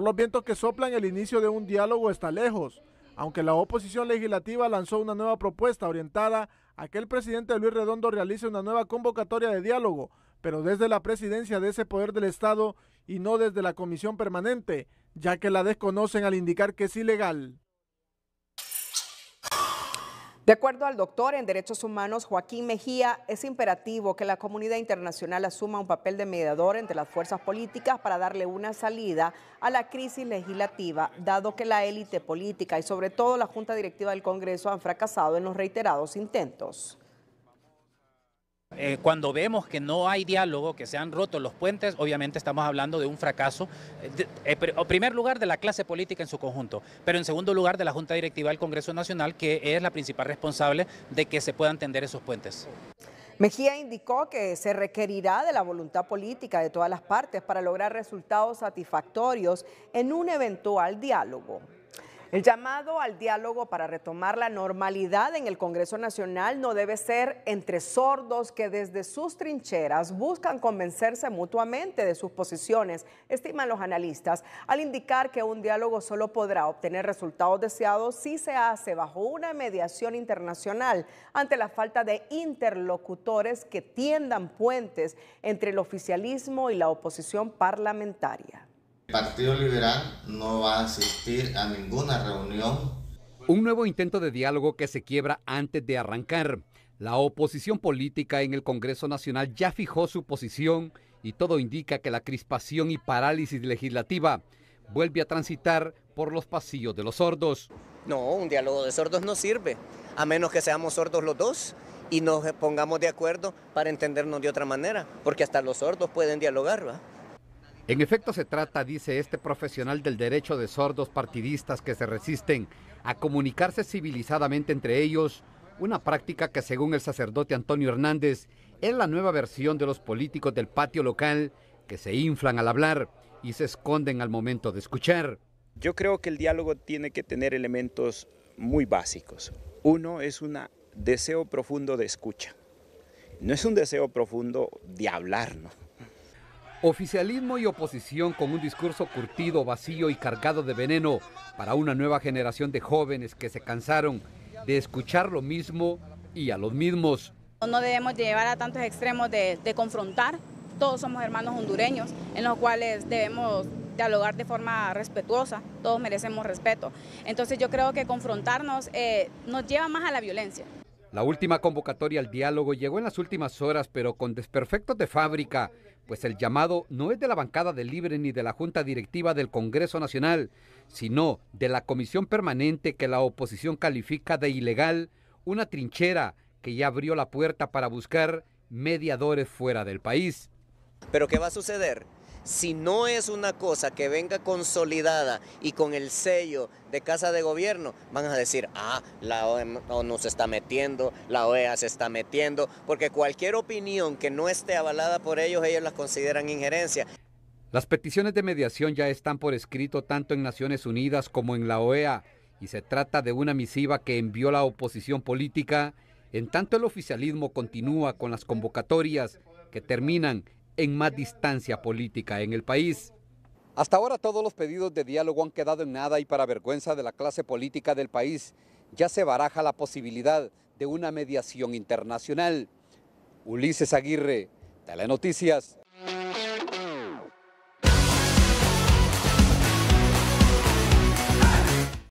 Los vientos que soplan el inicio de un diálogo está lejos, aunque la oposición legislativa lanzó una nueva propuesta orientada a que el presidente Luis Redondo realice una nueva convocatoria de diálogo, pero desde la presidencia de ese poder del Estado y no desde la comisión permanente, ya que la desconocen al indicar que es ilegal. De acuerdo al doctor en Derechos Humanos Joaquín Mejía, es imperativo que la comunidad internacional asuma un papel de mediador entre las fuerzas políticas para darle una salida a la crisis legislativa, dado que la élite política y sobre todo la Junta Directiva del Congreso han fracasado en los reiterados intentos. Eh, cuando vemos que no hay diálogo, que se han roto los puentes, obviamente estamos hablando de un fracaso, en eh, eh, primer lugar de la clase política en su conjunto, pero en segundo lugar de la Junta Directiva del Congreso Nacional, que es la principal responsable de que se puedan tender esos puentes. Mejía indicó que se requerirá de la voluntad política de todas las partes para lograr resultados satisfactorios en un eventual diálogo. El llamado al diálogo para retomar la normalidad en el Congreso Nacional no debe ser entre sordos que desde sus trincheras buscan convencerse mutuamente de sus posiciones, estiman los analistas, al indicar que un diálogo solo podrá obtener resultados deseados si se hace bajo una mediación internacional ante la falta de interlocutores que tiendan puentes entre el oficialismo y la oposición parlamentaria. Partido Liberal no va a asistir a ninguna reunión. Un nuevo intento de diálogo que se quiebra antes de arrancar. La oposición política en el Congreso Nacional ya fijó su posición y todo indica que la crispación y parálisis legislativa vuelve a transitar por los pasillos de los sordos. No, un diálogo de sordos no sirve, a menos que seamos sordos los dos y nos pongamos de acuerdo para entendernos de otra manera, porque hasta los sordos pueden dialogar, ¿va? En efecto, se trata, dice este profesional del derecho de sordos partidistas que se resisten a comunicarse civilizadamente entre ellos, una práctica que según el sacerdote Antonio Hernández es la nueva versión de los políticos del patio local que se inflan al hablar y se esconden al momento de escuchar. Yo creo que el diálogo tiene que tener elementos muy básicos. Uno es un deseo profundo de escucha. No es un deseo profundo de hablar, ¿no? Oficialismo y oposición con un discurso curtido, vacío y cargado de veneno para una nueva generación de jóvenes que se cansaron de escuchar lo mismo y a los mismos. No debemos llevar a tantos extremos de, confrontar. Todos somos hermanos hondureños en los cuales debemos dialogar de forma respetuosa. Todos merecemos respeto. Entonces yo creo que confrontarnos eh, nos lleva más a la violencia. La última convocatoria al diálogo llegó en las últimas horas, pero con desperfectos de fábrica, pues el llamado no es de la bancada de Libre ni de la Junta Directiva del Congreso Nacional, sino de la comisión permanente que la oposición califica de ilegal, una trinchera que ya abrió la puerta para buscar mediadores fuera del país. ¿Pero qué va a suceder? si no es una cosa que venga consolidada y con el sello de Casa de Gobierno, van a decir, ah, la ONU se está metiendo, la OEA se está metiendo, porque cualquier opinión que no esté avalada por ellos, ellos las consideran injerencia. Las peticiones de mediación ya están por escrito tanto en Naciones Unidas como en la OEA y se trata de una misiva que envió la oposición política, en tanto el oficialismo continúa con las convocatorias que terminan en más distancia política en el país. Hasta ahora todos los pedidos de diálogo han quedado en nada y para vergüenza de la clase política del país ya se baraja la posibilidad de una mediación internacional. Ulises Aguirre, Telenoticias.